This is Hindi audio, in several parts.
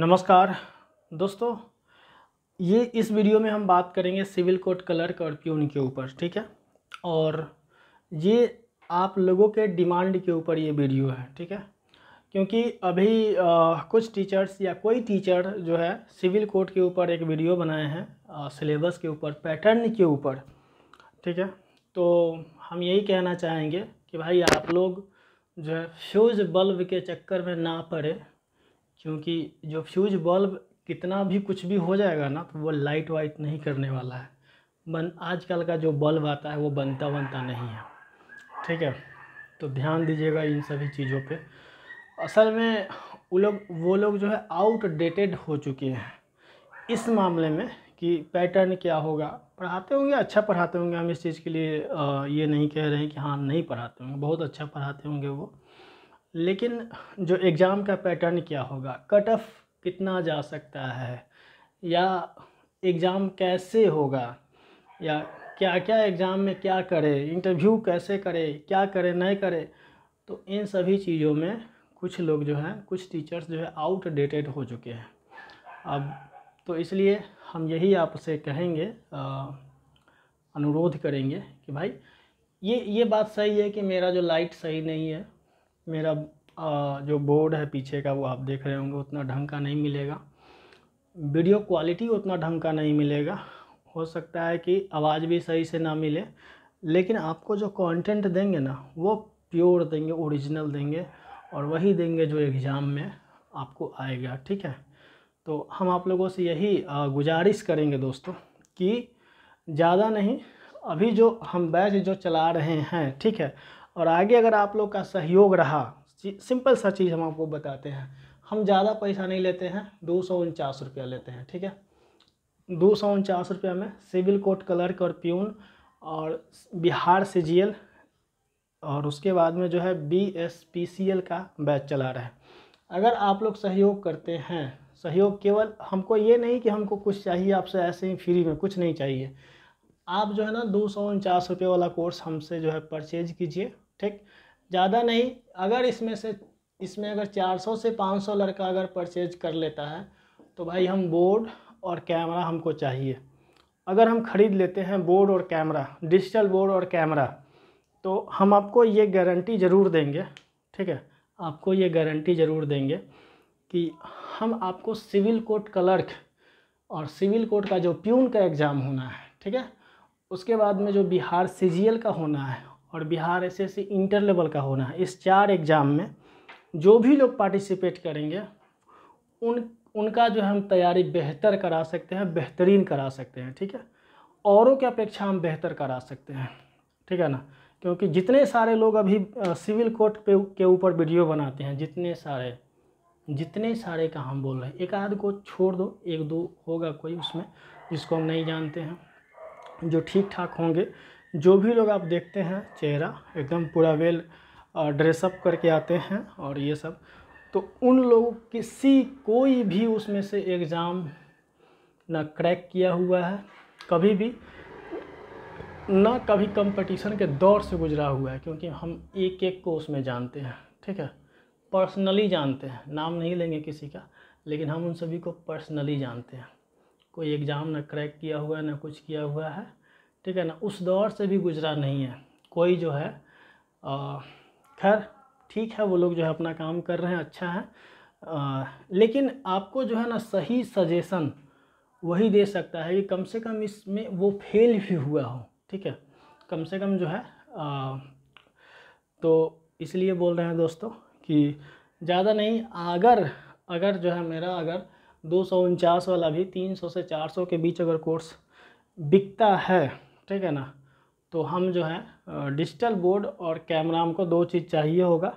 नमस्कार दोस्तों ये इस वीडियो में हम बात करेंगे सिविल कोड कलर और प्यून के ऊपर ठीक है और ये आप लोगों के डिमांड के ऊपर ये वीडियो है ठीक है क्योंकि अभी आ, कुछ टीचर्स या कोई टीचर जो है सिविल कोड के ऊपर एक वीडियो बनाए हैं सिलेबस के ऊपर पैटर्न के ऊपर ठीक है तो हम यही कहना चाहेंगे कि भाई आप लोग जो है फ्यूज़ बल्ब के चक्कर में ना पड़े क्योंकि जो फ्यूज बल्ब कितना भी कुछ भी हो जाएगा ना तो वो लाइट वाइट नहीं करने वाला है बन आजकल का जो बल्ब आता है वो बनता बनता नहीं है ठीक है तो ध्यान दीजिएगा इन सभी चीज़ों पे असल में वो लोग वो लोग जो है आउटडेटेड हो चुके हैं इस मामले में कि पैटर्न क्या होगा पढ़ाते होंगे अच्छा पढ़ाते होंगे हम इस चीज़ के लिए ये नहीं कह रहे हैं कि हाँ नहीं पढ़ाते होंगे बहुत अच्छा पढ़ाते होंगे वो लेकिन जो एग्ज़ाम का पैटर्न क्या होगा कट ऑफ कितना जा सकता है या एग्ज़ाम कैसे होगा या क्या क्या एग्ज़ाम में क्या करे इंटरव्यू कैसे करे क्या करे नहीं करे तो इन सभी चीज़ों में कुछ लोग जो हैं कुछ टीचर्स जो है आउटडेटेड हो चुके हैं अब तो इसलिए हम यही आपसे कहेंगे अनुरोध करेंगे कि भाई ये ये बात सही है कि मेरा जो लाइट सही नहीं है मेरा आ, जो बोर्ड है पीछे का वो आप देख रहे होंगे उतना ढंग का नहीं मिलेगा वीडियो क्वालिटी उतना ढंग का नहीं मिलेगा हो सकता है कि आवाज़ भी सही से ना मिले लेकिन आपको जो कंटेंट देंगे ना वो प्योर देंगे ओरिजिनल देंगे और वही देंगे जो एग्ज़ाम में आपको आएगा ठीक है तो हम आप लोगों से यही गुजारिश करेंगे दोस्तों कि ज़्यादा नहीं अभी जो हम बैच जो चला रहे हैं ठीक है और आगे अगर आप लोग का सहयोग रहा सिंपल सा चीज़ हम आपको बताते हैं हम ज़्यादा पैसा नहीं लेते हैं दो सौ उनचास रुपया लेते हैं ठीक है दो सौ उनचास रुपया में सिविल कोर्ट क्लर्क और प्यून और बिहार से जी और उसके बाद में जो है B S P C L का बैच चला रहा है अगर आप लोग सहयोग करते हैं सहयोग केवल हमको ये नहीं कि हमको कुछ चाहिए आपसे ऐसे ही फ्री में कुछ नहीं चाहिए आप जो है ना दो सौ उनचास रुपये वाला कोर्स हमसे जो है परचेज कीजिए ठीक ज़्यादा नहीं अगर इसमें से इसमें अगर 400 से 500 लड़का अगर परचेज कर लेता है तो भाई हम बोर्ड और कैमरा हमको चाहिए अगर हम ख़रीद लेते हैं बोर्ड और कैमरा डिजिटल बोर्ड और कैमरा तो हम आपको ये गारंटी ज़रूर देंगे ठीक है आपको ये गारंटी ज़रूर देंगे कि हम आपको सिविल कोर्ट क्लर्क और सिविल कोर्ट का जो प्यून का एग्ज़ाम होना है ठीक है उसके बाद में जो बिहार सीजीएल का होना है और बिहार एसएससी इंटर लेवल का होना है इस चार एग्ज़ाम में जो भी लोग पार्टिसिपेट करेंगे उन उनका जो हम तैयारी बेहतर करा सकते हैं बेहतरीन करा सकते हैं ठीक है औरों की अपेक्षा हम बेहतर करा सकते हैं ठीक है ना क्योंकि जितने सारे लोग अभी सिविल कोर्ट पे के ऊपर वीडियो बनाते हैं जितने सारे जितने सारे का हम बोल रहे हैं एक आध को छोड़ दो एक दो होगा कोई उसमें जिसको हम नहीं जानते हैं जो ठीक ठाक होंगे जो भी लोग आप देखते हैं चेहरा एकदम पूरा वेल ड्रेसअप करके आते हैं और ये सब तो उन लोग किसी कोई भी उसमें से एग्ज़ाम ना क्रैक किया हुआ है कभी भी ना कभी कंपटीशन के दौर से गुजरा हुआ है क्योंकि हम एक एक को उसमें जानते हैं ठीक है पर्सनली जानते हैं नाम नहीं लेंगे किसी का लेकिन हम उन सभी को पर्सनली जानते हैं कोई एग्ज़ाम ना क्रैक किया हुआ है ना कुछ किया हुआ है ठीक है ना उस दौर से भी गुजरा नहीं है कोई जो है खैर ठीक है वो लोग जो है अपना काम कर रहे हैं अच्छा है आ, लेकिन आपको जो है ना सही सजेशन वही दे सकता है कि कम से कम इसमें वो फेल भी हुआ हो ठीक है कम से कम जो है आ, तो इसलिए बोल रहे हैं दोस्तों कि ज़्यादा नहीं अगर अगर जो है मेरा अगर दो वाला भी 300 से 400 के बीच अगर कोर्स बिकता है ठीक है ना तो हम जो है डिजिटल बोर्ड और कैमरा हमको दो चीज़ चाहिए होगा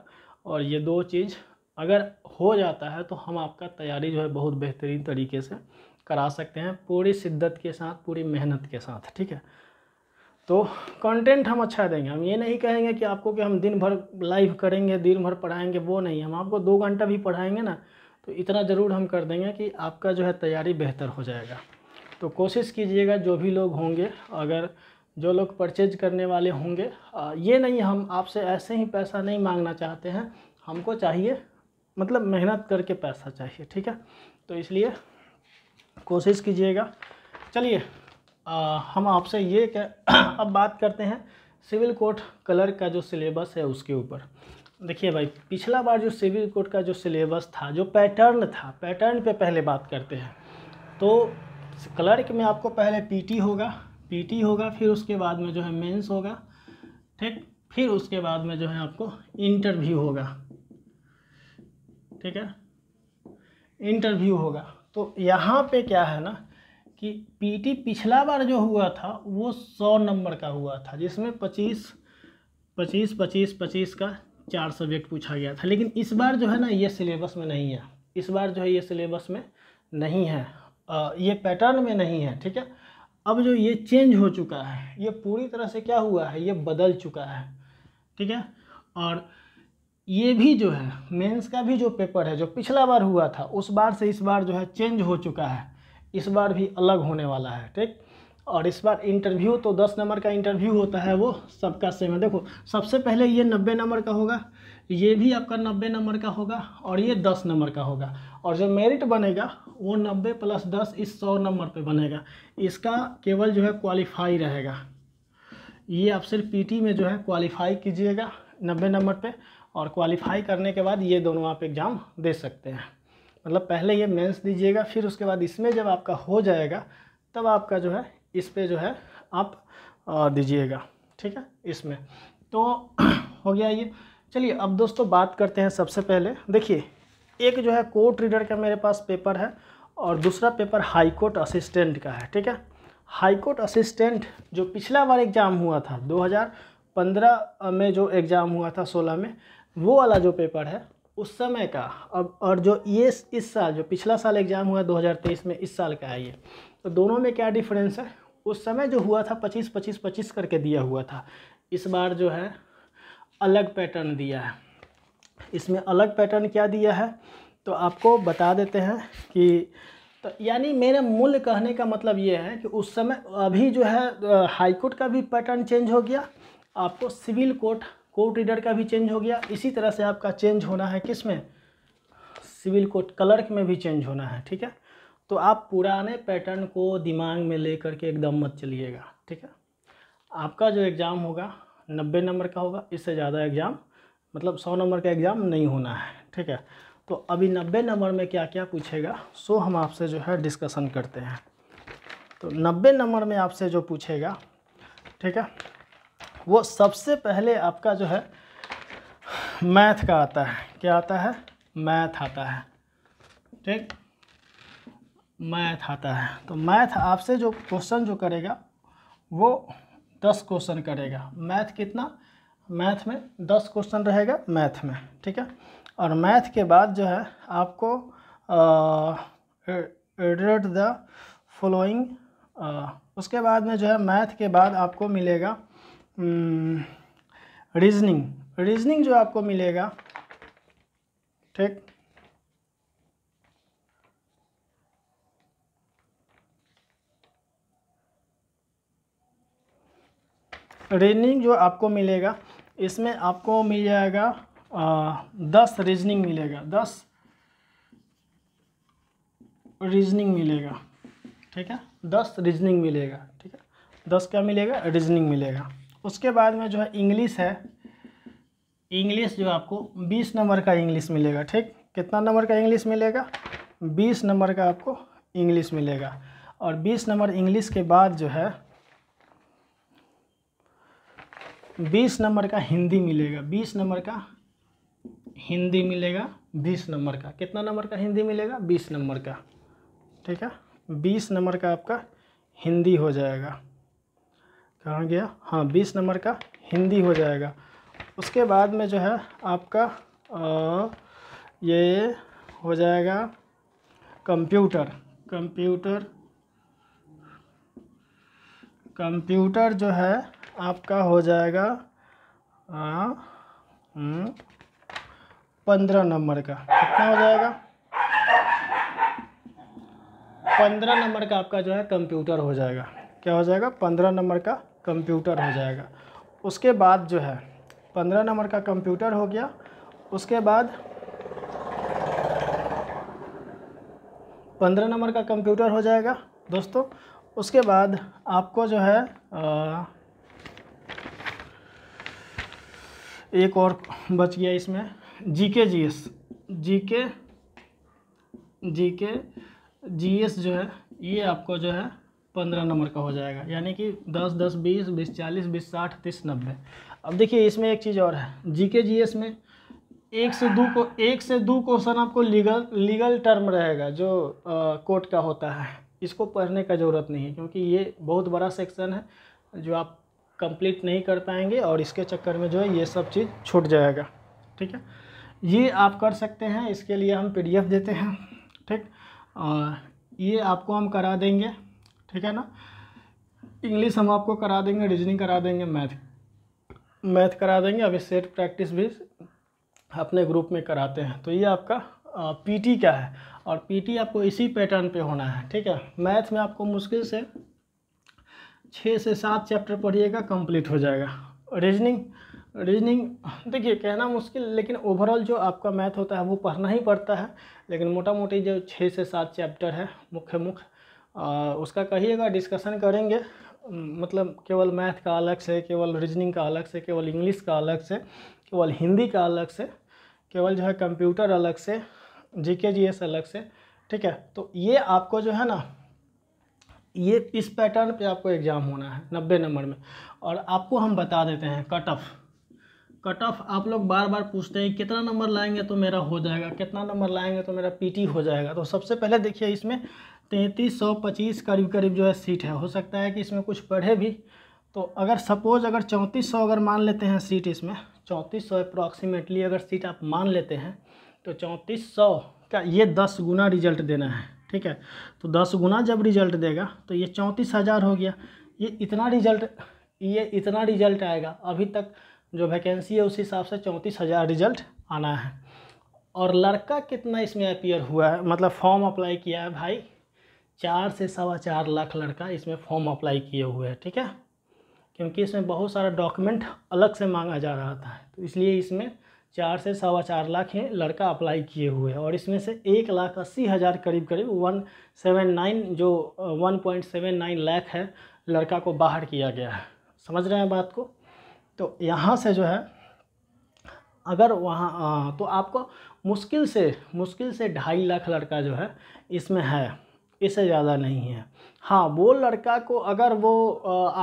और ये दो चीज़ अगर हो जाता है तो हम आपका तैयारी जो है बहुत बेहतरीन तरीके से करा सकते हैं पूरी शिद्दत के साथ पूरी मेहनत के साथ ठीक है तो कंटेंट हम अच्छा देंगे हम ये नहीं कहेंगे कि आपको कि हम दिन भर लाइव करेंगे दिन भर पढ़ाएंगे वो नहीं हम आपको दो घंटा भी पढ़ाएंगे ना तो इतना ज़रूर हम कर देंगे कि आपका जो है तैयारी बेहतर हो जाएगा तो कोशिश कीजिएगा जो भी लोग होंगे अगर जो लोग परचेज करने वाले होंगे ये नहीं हम आपसे ऐसे ही पैसा नहीं मांगना चाहते हैं हमको चाहिए मतलब मेहनत करके पैसा चाहिए ठीक है तो इसलिए कोशिश कीजिएगा चलिए हम आपसे ये कह अब बात करते हैं सिविल कोर्ट कलर का जो सिलेबस है उसके ऊपर देखिए भाई पिछला बार जो सिविल कोर्ट का जो सिलेबस था जो पैटर्न था पैटर्न पे पहले बात करते हैं तो क्लर्क में आपको पहले पीटी होगा पीटी होगा फिर उसके बाद में जो है मेंस होगा ठीक फिर उसके बाद में जो है आपको इंटरव्यू होगा ठीक है इंटरव्यू होगा तो यहाँ पे क्या है ना कि पीटी पिछला बार जो हुआ था वो सौ नंबर का हुआ था जिसमें पच्चीस पच्चीस पच्चीस पच्चीस का चार सब्जेक्ट पूछा गया था लेकिन इस बार जो है ना ये सिलेबस में नहीं है इस बार जो है ये सिलेबस में नहीं है ये पैटर्न में नहीं है ठीक है अब जो ये चेंज हो चुका है ये पूरी तरह से क्या हुआ है ये बदल चुका है ठीक है और ये भी जो है मेंस का भी जो पेपर है जो पिछला बार हुआ था उस बार से इस बार जो है चेंज हो चुका है इस बार भी अलग होने वाला है ठीक और इस बार इंटरव्यू तो दस नंबर का इंटरव्यू होता है वो सबका सेम है देखो सबसे पहले ये नब्बे नंबर का होगा ये भी आपका नब्बे नंबर का होगा और ये दस नंबर का होगा और जो मेरिट बनेगा वो नब्बे प्लस दस इस सौ नंबर पे बनेगा इसका केवल जो है क्वालिफाई रहेगा ये आप सिर्फ पीटी में जो है क्वालिफाई कीजिएगा नब्बे नंबर पे और क्वालिफाई करने के बाद ये दोनों आप एग्ज़ाम दे सकते हैं मतलब पहले ये मेंस दीजिएगा फिर उसके बाद इसमें जब आपका हो जाएगा तब आपका जो है इस पर जो है आप दीजिएगा ठीक है इसमें तो हो गया ये चलिए अब दोस्तों बात करते हैं सबसे पहले देखिए एक जो है कोर्ट रीडर का मेरे पास पेपर है और दूसरा पेपर हाई कोर्ट असिस्टेंट का है ठीक है हाई कोर्ट असिस्टेंट जो पिछला बार एग्ज़ाम हुआ था 2015 में जो एग्ज़ाम हुआ था 16 में वो वाला जो पेपर है उस समय का अब और जो ये इस साल जो पिछला साल एग्ज़ाम हुआ 2023 में इस साल का है ये तो दोनों में क्या डिफरेंस है उस समय जो हुआ था 25 25 25 करके दिया हुआ था इस बार जो है अलग पैटर्न दिया है इसमें अलग पैटर्न क्या दिया है तो आपको बता देते हैं कि तो यानी मेरा मूल कहने का मतलब ये है कि उस समय अभी जो है हाई कोर्ट का भी पैटर्न चेंज हो गया आपको सिविल कोर्ट कोर्ट रीडर का भी चेंज हो गया इसी तरह से आपका चेंज होना है किस में सिविल कोर्ट क्लर्क में भी चेंज होना है ठीक है तो आप पुराने पैटर्न को दिमाग में ले करके एकदम मत चलिएगा ठीक है आपका जो एग्ज़ाम होगा नब्बे नंबर का होगा इससे ज़्यादा एग्ज़ाम मतलब सौ नंबर का एग्ज़ाम नहीं होना है ठीक है तो अभी नब्बे नंबर में क्या क्या पूछेगा सो हम आपसे जो है डिस्कसन करते हैं तो नब्बे नंबर में आपसे जो पूछेगा ठीक है वो सबसे पहले आपका जो है मैथ का आता है क्या आता है मैथ आता है ठीक मैथ आता है तो मैथ आपसे जो क्वेश्चन जो करेगा वो दस क्वेश्चन करेगा मैथ कितना मैथ में दस क्वेश्चन रहेगा मैथ में ठीक है और मैथ के बाद जो है आपको रेड द फॉलोइंग उसके बाद में जो है मैथ के बाद आपको मिलेगा रीजनिंग रीजनिंग जो आपको मिलेगा ठीक रीजनिंग जो आपको मिलेगा इसमें आपको मिल जाएगा दस रीजनिंग मिलेगा दस रीजनिंग मिलेगा ठीक है दस रीजनिंग मिलेगा ठीक है दस क्या मिलेगा रीजनिंग मिलेगा उसके बाद में जो है इंग्लिश है इंग्लिश जो आपको बीस नंबर का इंग्लिश मिलेगा ठीक कितना नंबर का इंग्लिश मिलेगा बीस नंबर का आपको इंग्लिश मिलेगा और बीस नंबर इंग्लिश के बाद जो है बीस नंबर का हिंदी मिलेगा बीस नंबर का हिंदी मिलेगा बीस नंबर का कितना नंबर का हिंदी मिलेगा बीस नंबर का ठीक है बीस नंबर का आपका हिंदी हो जाएगा कहाँ गया हाँ बीस नंबर का हिंदी हो जाएगा उसके बाद में जो है आपका आ, ये हो जाएगा कंप्यूटर कंप्यूटर कंप्यूटर जो है आपका हो जाएगा हम्म, पंद्रह नंबर का कितना हो जाएगा पंद्रह नंबर का आपका जो है कंप्यूटर हो जाएगा क्या हो जाएगा पंद्रह नंबर का कंप्यूटर हो जाएगा उसके बाद जो है पंद्रह नंबर का कंप्यूटर हो गया उसके बाद पंद्रह नंबर का कंप्यूटर हो जाएगा दोस्तों उसके बाद आपको जो है आ, एक और बच गया इसमें जी के जी एस जी के जी के जी एस जो है ये आपको जो है पंद्रह नंबर का हो जाएगा यानी कि दस दस बीस बीस चालीस बीस साठ तीस नब्बे अब देखिए इसमें एक चीज़ और है जी के जी एस में एक से दो को एक से दो क्वेश्चन आपको लीगल लीगल टर्म रहेगा जो कोर्ट का होता है इसको पढ़ने का ज़रूरत नहीं है क्योंकि ये बहुत बड़ा सेक्शन है जो आप कंप्लीट नहीं कर पाएंगे और इसके चक्कर में जो है ये सब चीज़ छूट जाएगा ठीक है ये आप कर सकते हैं इसके लिए हम पीडीएफ देते हैं ठीक और ये आपको हम करा देंगे ठीक है ना इंग्लिश हम आपको करा देंगे रीजनिंग करा देंगे मैथ मैथ करा देंगे अभी सेट प्रैक्टिस भी अपने ग्रुप में कराते हैं तो ये आपका पीटी का है और पीटी आपको इसी पैटर्न पे होना है ठीक है मैथ में आपको मुश्किल से छः से सात चैप्टर पढ़िएगा कंप्लीट हो जाएगा रीजनिंग रीजनिंग देखिए कहना मुश्किल लेकिन ओवरऑल जो आपका मैथ होता है वो पढ़ना ही पड़ता है लेकिन मोटा मोटी जो छः से सात चैप्टर है मुख्य मुख्य उसका कहिएगा डिस्कशन करेंगे मतलब केवल मैथ का अलग से केवल रीजनिंग का अलग से केवल इंग्लिश का अलग से केवल हिंदी का अलग से केवल जो है कंप्यूटर अलग से जी के जी एस अलग से ठीक है तो ये आपको जो है ना ये इस पैटर्न पे आपको एग्ज़ाम होना है नब्बे नंबर में और आपको हम बता देते हैं कट ऑफ कट ऑफ आप लोग बार बार पूछते हैं कितना नंबर लाएंगे तो मेरा हो जाएगा कितना नंबर लाएंगे तो मेरा पीटी हो जाएगा तो सबसे पहले देखिए इसमें तैंतीस सौ पच्चीस करीब करीब जो है सीट है हो सकता है कि इसमें कुछ पढ़े भी तो अगर सपोज़ अगर चौंतीस सौ अगर मान लेते हैं सीट इसमें चौंतीस सौ अप्रॉक्सीमेटली अगर सीट आप मान लेते हैं तो चौंतीस सौ का ये दस गुना रिजल्ट देना है ठीक है तो दस गुना जब रिजल्ट देगा तो ये चौंतीस हज़ार हो गया ये इतना रिजल्ट ये इतना रिजल्ट आएगा अभी तक जो वैकेंसी है उस हिसाब से चौंतीस हज़ार रिजल्ट आना है और लड़का कितना इसमें अपियर हुआ है मतलब फॉर्म अप्लाई किया है भाई चार से सवा चार लाख लड़का इसमें फॉर्म अप्लाई किए हुए हैं ठीक है क्योंकि इसमें बहुत सारा डॉक्यूमेंट अलग से मांगा जा रहा था तो इसलिए इसमें चार से सवा चार लाख हैं लड़का अप्लाई किए हुए हैं और इसमें से एक लाख अस्सी हज़ार करीब करीब वन सेवन नाइन जो one point seven nine lakh है लड़का को बाहर किया गया है समझ रहे हैं बात को तो यहाँ से जो है अगर वहाँ तो आपको मुश्किल से मुश्किल से ढाई लाख लड़का जो है इसमें है इससे ज़्यादा नहीं है हाँ वो लड़का को अगर वो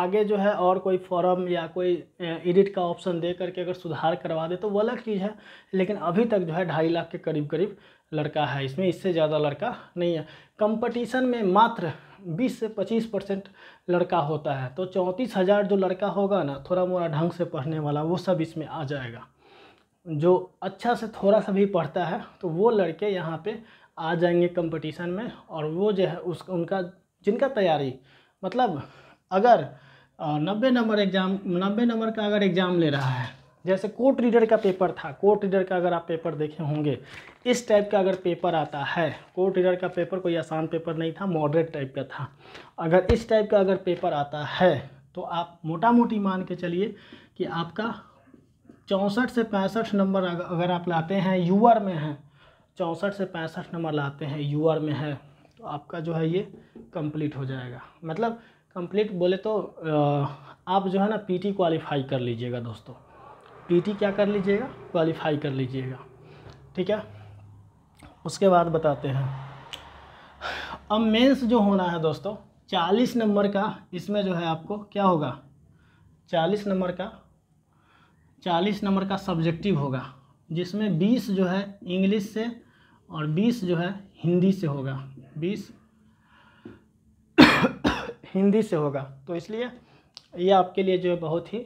आगे जो है और कोई फॉर्म या कोई एडिट का ऑप्शन दे करके अगर सुधार करवा दे तो वो अलग चीज़ है लेकिन अभी तक जो है ढाई लाख के करीब करीब लड़का है इसमें इससे ज़्यादा लड़का नहीं है कंपटीशन में मात्र 20 से 25 परसेंट लड़का होता है तो चौंतीस हज़ार जो लड़का होगा ना थोड़ा मोड़ा ढंग से पढ़ने वाला वो सब इसमें आ जाएगा जो अच्छा से थोड़ा सा भी पढ़ता है तो वो लड़के यहाँ पे आ जाएंगे कंपटीशन में और वो जो है उस उनका जिनका तैयारी मतलब अगर नब्बे नंबर एग्ज़ाम नब्बे नंबर का अगर एग्ज़ाम ले रहा है जैसे कोर्ट रीडर का पेपर था कोर्ट रीडर का अगर आप पेपर देखे होंगे इस टाइप का अगर पेपर आता है कोर्ट रीडर का पेपर कोई आसान पेपर नहीं था मॉडरेट टाइप का था अगर इस टाइप का अगर पेपर आता है तो आप मोटा मोटी मान के चलिए कि आपका चौंसठ से पैंसठ नंबर अगर आप लाते हैं यूअर में हैं चौंसठ से पैंसठ नंबर लाते हैं यू में है तो आपका जो है ये कंप्लीट हो जाएगा मतलब कंप्लीट बोले तो आप जो है ना पीटी क्वालिफाई कर लीजिएगा दोस्तों पीटी क्या कर लीजिएगा क्वालिफाई कर लीजिएगा ठीक है उसके बाद बताते हैं अब मेंस जो होना है दोस्तों चालीस नंबर का इसमें जो है आपको क्या होगा चालीस नंबर का चालीस नंबर का सब्जेक्टिव होगा जिसमें बीस जो है इंग्लिश से और बीस जो है हिंदी से होगा बीस हिंदी से होगा तो इसलिए ये आपके लिए जो है बहुत ही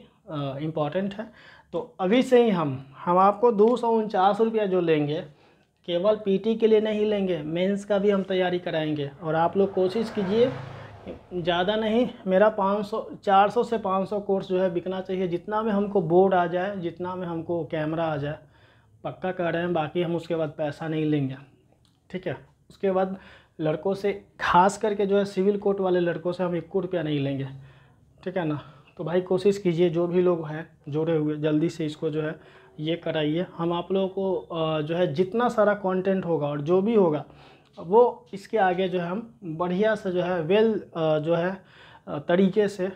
इम्पॉर्टेंट है तो अभी से ही हम हम आपको दो सौ उनचास रुपया जो लेंगे केवल पीटी के लिए नहीं लेंगे मेंस का भी हम तैयारी कराएंगे और आप लोग कोशिश कीजिए ज़्यादा नहीं मेरा 500 400 से 500 कोर्स जो है बिकना चाहिए जितना में हमको बोर्ड आ जाए जितना में हमको कैमरा आ जाए पक्का कह रहे हैं बाकी हम उसके बाद पैसा नहीं लेंगे ठीक है उसके बाद लड़कों से खास करके जो है सिविल कोर्ट वाले लड़कों से हम एक रुपया नहीं लेंगे ठीक है ना तो भाई कोशिश कीजिए जो भी लोग हैं जुड़े हुए जल्दी से इसको जो है ये कराइए हम आप लोगों को जो है जितना सारा कंटेंट होगा और जो भी होगा वो इसके आगे जो है हम बढ़िया से जो है वेल जो है तरीके से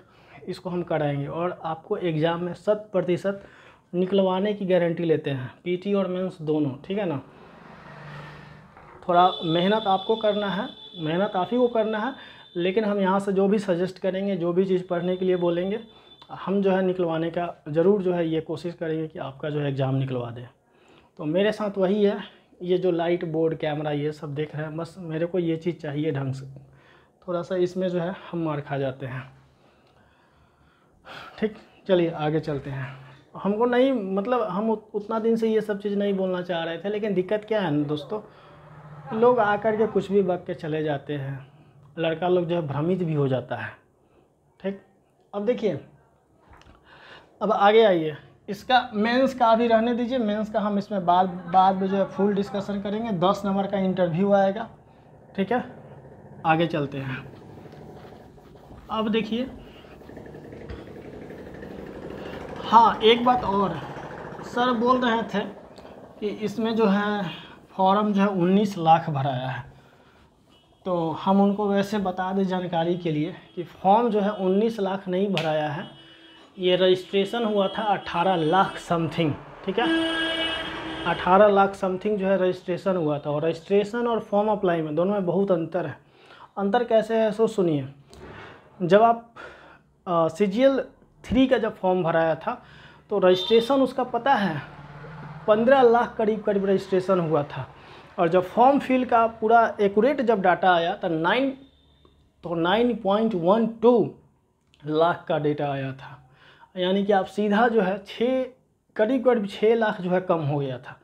इसको हम कराएंगे और आपको एग्ज़ाम में शत प्रतिशत निकलवाने की गारंटी लेते हैं पीटी और मेंस दोनों ठीक है ना थोड़ा मेहनत आपको करना है मेहनत आप ही को करना है लेकिन हम यहाँ से जो भी सजेस्ट करेंगे जो भी चीज़ पढ़ने के लिए बोलेंगे हम जो है निकलवाने का ज़रूर जो है ये कोशिश करेंगे कि आपका जो है एग्ज़ाम निकलवा दें तो मेरे साथ वही है ये जो लाइट बोर्ड कैमरा ये सब देख रहे हैं बस मेरे को ये चीज़ चाहिए ढंग से थोड़ा सा इसमें जो है हम मार खा जाते हैं ठीक चलिए आगे चलते हैं हमको नहीं मतलब हम उतना दिन से ये सब चीज़ नहीं बोलना चाह रहे थे लेकिन दिक्कत क्या है ना दोस्तों लोग आकर के कुछ भी बक के चले जाते हैं लड़का लोग जो है भ्रमित भी हो जाता है ठीक अब देखिए अब आगे आइए इसका मेंस का अभी रहने दीजिए मेंस का हम इसमें बाद बाद में जो है फुल डिस्कशन करेंगे दस नंबर का इंटरव्यू आएगा ठीक है आगे चलते हैं अब देखिए हाँ एक बात और सर बोल रहे थे कि इसमें जो है फॉर्म जो है उन्नीस लाख भराया है तो हम उनको वैसे बता दें जानकारी के लिए कि फॉर्म जो है उन्नीस लाख नहीं भराया है ये रजिस्ट्रेशन हुआ था अठारह लाख समथिंग ठीक है अठारह लाख समथिंग जो है रजिस्ट्रेशन हुआ था और रजिस्ट्रेशन और फॉर्म अप्लाई में दोनों में बहुत अंतर है अंतर कैसे है सो सुनिए जब आप सी जी एल थ्री का जब फॉर्म भराया था तो रजिस्ट्रेशन उसका पता है पंद्रह लाख करीब करीब रजिस्ट्रेशन हुआ था और जब फॉर्म फिल का पूरा एकूरेट जब डाटा आया तो नाइन तो nine point one two lakh का डाटा आया था यानी कि आप सीधा जो है छः करीब करीब छः लाख जो है कम हो गया था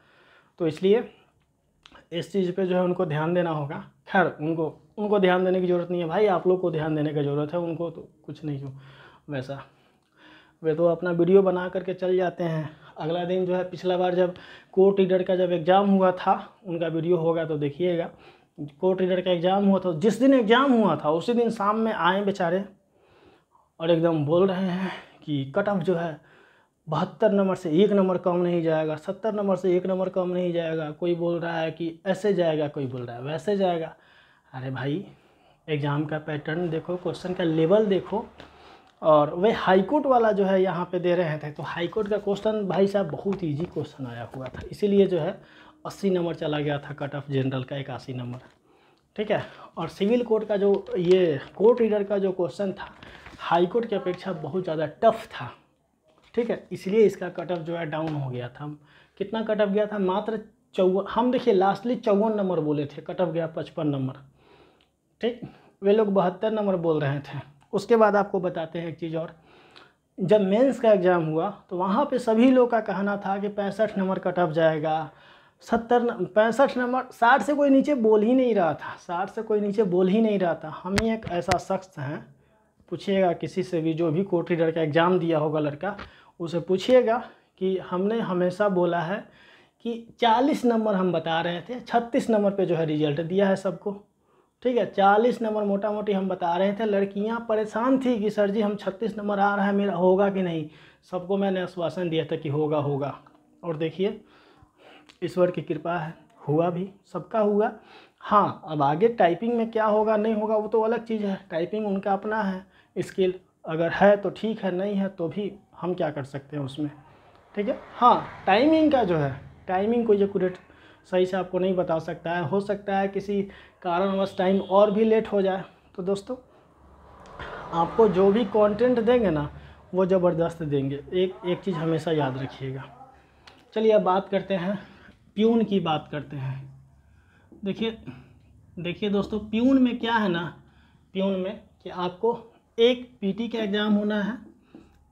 तो इसलिए इस चीज़ पे जो है उनको ध्यान देना होगा खैर उनको उनको ध्यान देने की ज़रूरत नहीं है भाई आप लोग को ध्यान देने की ज़रूरत है उनको तो कुछ नहीं क्यों वैसा वे तो अपना वीडियो बना करके चल जाते हैं अगला दिन जो है पिछला बार जब कोर्ट रीडर का जब एग्ज़ाम हुआ था उनका वीडियो होगा तो देखिएगा कोर्ट रीडर का एग्ज़ाम हुआ था जिस दिन एग्ज़ाम हुआ था उसी दिन शाम में आए बेचारे और एकदम बोल रहे हैं कि कट ऑफ जो है बहत्तर नंबर से एक नंबर कम नहीं जाएगा सत्तर नंबर से एक नंबर कम नहीं जाएगा कोई बोल रहा है कि ऐसे जाएगा कोई बोल रहा है वैसे जाएगा अरे भाई एग्ज़ाम का पैटर्न देखो क्वेश्चन का लेवल देखो और वे हाईकोर्ट वाला जो है यहाँ पे दे रहे थे तो हाईकोर्ट का क्वेश्चन भाई साहब बहुत ईजी क्वेश्चन आया हुआ था इसीलिए जो है अस्सी नंबर चला गया था कट ऑफ जनरल का इक्यासी नंबर ठीक है और सिविल कोर्ट का जो ये कोर्ट रीडर का जो क्वेश्चन था हाईकोर्ट की अपेक्षा बहुत ज़्यादा टफ था ठीक है इसलिए इसका कट ऑफ जो है डाउन हो गया था कितना कट ऑफ गया था मात्र चौवन हम देखिए लास्टली चौवन नंबर बोले थे कट ऑफ गया पचपन नंबर ठीक वे लोग बहत्तर नंबर बोल रहे थे उसके बाद आपको बताते हैं एक चीज़ और जब मेंस का एग्ज़ाम हुआ तो वहाँ पे सभी लोग का कहना था कि पैंसठ नंबर कट ऑफ जाएगा सत्तर पैंसठ नंबर साठ से कोई नीचे बोल ही नहीं रहा था साठ से कोई नीचे बोल ही नहीं रहा था हम ही एक ऐसा शख्स हैं पूछिएगा किसी से भी जो भी कोर्ट रीडर का एग्ज़ाम दिया होगा लड़का उसे पूछिएगा कि हमने हमेशा बोला है कि 40 नंबर हम बता रहे थे 36 नंबर पे जो है रिजल्ट दिया है सबको ठीक है चालीस नंबर मोटा मोटी हम बता रहे थे लड़कियां परेशान थी कि सर जी हम छत्तीस नंबर आ रहा है मेरा होगा कि नहीं सबको मैंने आश्वासन दिया था कि होगा होगा और देखिए ईश्वर की कृपा है हुआ भी सबका हुआ हाँ अब आगे टाइपिंग में क्या होगा नहीं होगा वो तो अलग चीज़ है टाइपिंग उनका अपना है स्किल अगर है तो ठीक है नहीं है तो भी हम क्या कर सकते हैं उसमें ठीक है हाँ टाइमिंग का जो है टाइमिंग कोई एकूरेट सही से आपको नहीं बता सकता है हो सकता है किसी कारणवश टाइम और भी लेट हो जाए तो दोस्तों आपको जो भी कंटेंट देंगे ना वो ज़बरदस्त देंगे एक एक चीज़ हमेशा याद रखिएगा चलिए अब बात करते हैं प्यून की बात करते हैं देखिए देखिए दोस्तों प्यून में क्या है ना प्यून में कि आपको एक पीटी का एग्ज़ाम होना है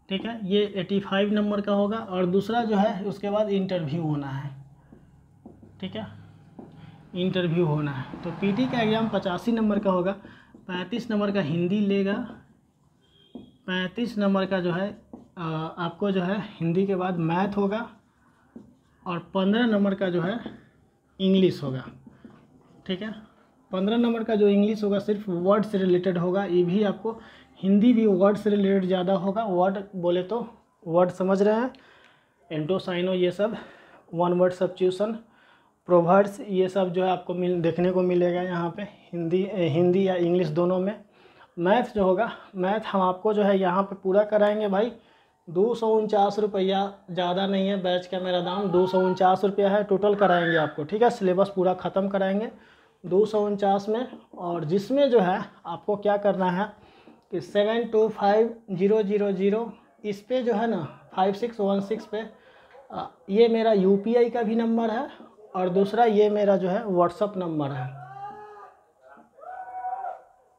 ठीक है ये एटी फाइव नंबर का होगा और दूसरा जो है उसके बाद इंटरव्यू होना है ठीक है इंटरव्यू होना है तो पीटी का एग्ज़ाम पचासी नंबर का होगा पैंतीस नंबर का हिंदी लेगा पैंतीस नंबर का जो है आपको जो है हिंदी के बाद मैथ होगा और पंद्रह नंबर का जो है इंग्लिश होगा ठीक है पंद्रह नंबर का जो इंग्लिश होगा सिर्फ वर्ड से रिलेटेड होगा ये भी आपको हिंदी भी वर्ड से रिलेटेड ज़्यादा होगा वर्ड बोले तो वर्ड समझ रहे हैं एंटो साइनो ये सब वन वर्ड सब्च्यूसन प्रोवर्ड्स ये सब जो है आपको मिल देखने को मिलेगा यहाँ पे हिंदी हिंदी या इंग्लिश दोनों में मैथ जो होगा मैथ हम आपको जो है यहाँ पे पूरा कराएंगे भाई दो सौ उनचास रुपया ज़्यादा नहीं है बैच का मेरा दाम दो सौ उनचास रुपया है टोटल कराएंगे आपको ठीक है सिलेबस पूरा ख़त्म कराएंगे दो सौ उनचास में और जिसमें जो है आपको क्या करना है कि seven two five zero zero zero इस पर जो है ना फाइव सिक्स वन सिक्स पे ये मेरा यूपीआई का भी नंबर है और दूसरा ये मेरा जो है व्हाट्सअप नंबर है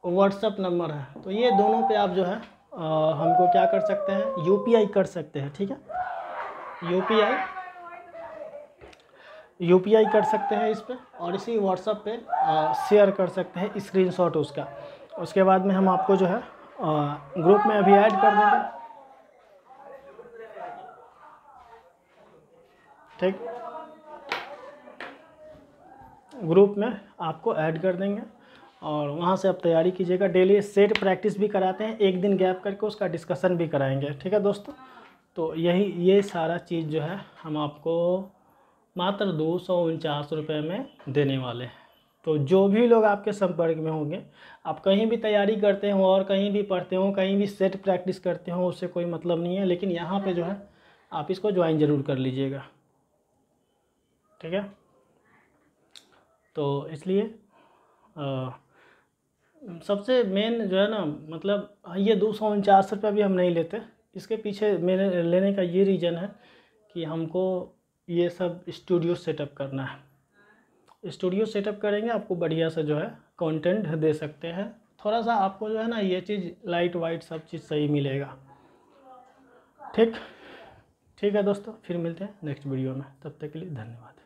व्हाट्सअप नंबर है तो ये दोनों पे आप जो है आ, हमको क्या कर सकते हैं यूपीआई कर सकते हैं ठीक है यूपीआई यूपीआई कर सकते हैं इस पर और इसी व्हाट्सअप पे शेयर कर सकते हैं स्क्रीनशॉट उसका उसके बाद में हम आपको जो है ग्रुप में अभी ऐड कर देंगे ठीक ग्रुप में आपको ऐड कर देंगे और वहाँ से आप तैयारी कीजिएगा डेली सेट प्रैक्टिस भी कराते हैं एक दिन गैप करके उसका डिस्कशन भी कराएंगे ठीक है दोस्तों तो यही ये सारा चीज़ जो है हम आपको मात्र दो सौ उनचास रुपये में देने वाले हैं तो जो भी लोग आपके संपर्क में होंगे आप कहीं भी तैयारी करते हो और कहीं भी पढ़ते हो कहीं भी सेट प्रैक्टिस करते हो उससे कोई मतलब नहीं है लेकिन यहाँ पे जो है आप इसको ज्वाइन ज़रूर कर लीजिएगा ठीक है तो इसलिए सबसे मेन जो है ना मतलब ये दो सौ उनचास रुपये भी हम नहीं लेते इसके पीछे मेरे लेने का ये रीज़न है कि हमको ये सब स्टूडियो सेटअप करना है स्टूडियो सेटअप करेंगे आपको बढ़िया सा जो है कंटेंट दे सकते हैं थोड़ा सा आपको जो है ना ये चीज़ लाइट वाइट सब चीज़ सही मिलेगा ठीक ठीक है दोस्तों फिर मिलते हैं नेक्स्ट वीडियो में तब तक के लिए धन्यवाद